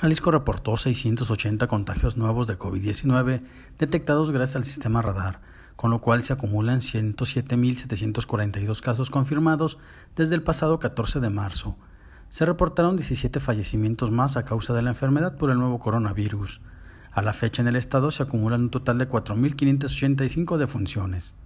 Jalisco reportó 680 contagios nuevos de COVID-19 detectados gracias al sistema radar, con lo cual se acumulan 107.742 casos confirmados desde el pasado 14 de marzo. Se reportaron 17 fallecimientos más a causa de la enfermedad por el nuevo coronavirus. A la fecha en el estado se acumulan un total de 4.585 defunciones.